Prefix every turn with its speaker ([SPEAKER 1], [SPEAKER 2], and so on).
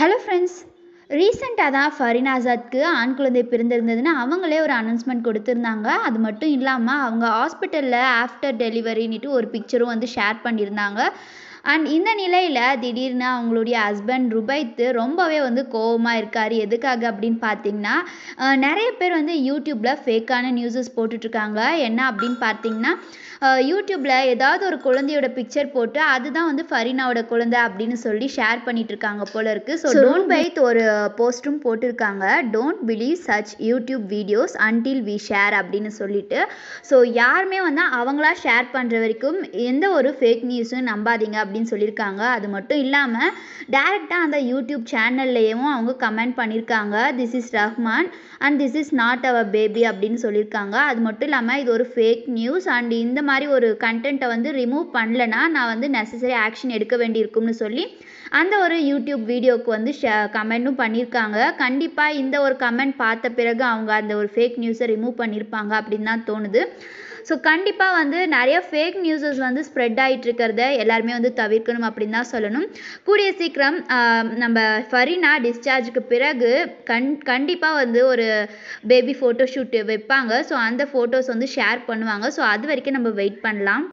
[SPEAKER 1] hello friends ரீசெண்டாக தான் ஃபரின் ஆசாத்க்கு ஆண் குழந்தை பிறந்திருந்ததுன்னு அவங்களே ஒரு அனௌன்ஸ்மெண்ட் கொடுத்துருந்தாங்க அது மட்டும் இல்லாமல் அவங்க ஹாஸ்பிட்டலில் ஆஃப்டர் டெலிவரின்னுட்டு ஒரு பிக்சரும் வந்து ஷேர் பண்ணியிருந்தாங்க அண்ட் இந்த நிலையில் திடீர்னு அவங்களுடைய ஹஸ்பண்ட் ருபைத்து ரொம்பவே வந்து கோவமாக இருக்கார் எதுக்காக அப்படின்னு பார்த்தீங்கன்னா நிறைய பேர் வந்து யூடியூப்பில் ஃபேக்கான நியூஸஸ் போட்டுட்ருக்காங்க என்ன அப்படின்னு பார்த்தீங்கன்னா யூடியூப்பில் ஏதாவது ஒரு குழந்தையோட பிக்சர் போட்டு அதுதான் வந்து ஃபரினாவோட குழந்தை அப்படின்னு சொல்லி ஷேர் பண்ணிகிட்ருக்காங்க இருக்காங்க போல இருக்கு ஸோ டோன்ட் பைத் ஒரு போஸ்ட்டும் போட்டிருக்காங்க don't believe such YouTube videos until we share அப்படின்னு சொல்லிட்டு ஸோ யாருமே வந்து அவங்களா ஷேர் பண்ணுற வரைக்கும் எந்த ஒரு ஃபேக் நியூஸும் நம்பாதீங்க அப்படின்னு சொல்லியிருக்காங்க அது மட்டும் இல்லாமல் டேரெக்டாக அந்த யூடியூப் சேனல்லையும் அவங்க கமெண்ட் பண்ணியிருக்காங்க this is Rahman and this is not our baby அப்படின்னு சொல்லியிருக்காங்க அது மட்டும் இல்லாமல் இது ஒரு ஃபேக் நியூஸ் அண்ட் இந்த மாதிரி ஒரு கண்டென்ட்டை வந்து ரிமூவ் பண்ணலன்னா நான் வந்து நெசசரி ஆக்ஷன் எடுக்க வேண்டியிருக்கும்னு சொல்லி அந்த ஒரு யூடியூப் வீடியோவுக்கு வந்து ஷே கமெண்ட்டும் பண்ணியிருக்காங்க கண்டிப்பாக இந்த ஒரு கமெண்ட் பார்த்த பிறகு அவங்க அந்த ஒரு ஃபேக் நியூஸை ரிமூவ் பண்ணியிருப்பாங்க அப்படின்னு தான் தோணுது ஸோ கண்டிப்பாக வந்து நிறைய ஃபேக் நியூஸஸ் வந்து ஸ்ப்ரெட் ஆகிட்டு இருக்கிறத எல்லாருமே வந்து தவிர்க்கணும் அப்படின்னு தான் சொல்லணும் கூடிய சீக்கிரம் நம்ம ஃபரினா டிஸ்சார்ஜுக்கு பிறகு கண் கண்டிப்பாக வந்து ஒரு பேபி ஃபோட்டோ ஷூட் வைப்பாங்க ஸோ அந்த ஃபோட்டோஸ் வந்து ஷேர் பண்ணுவாங்க ஸோ அது வரைக்கும் நம்ம வெயிட் பண்ணலாம்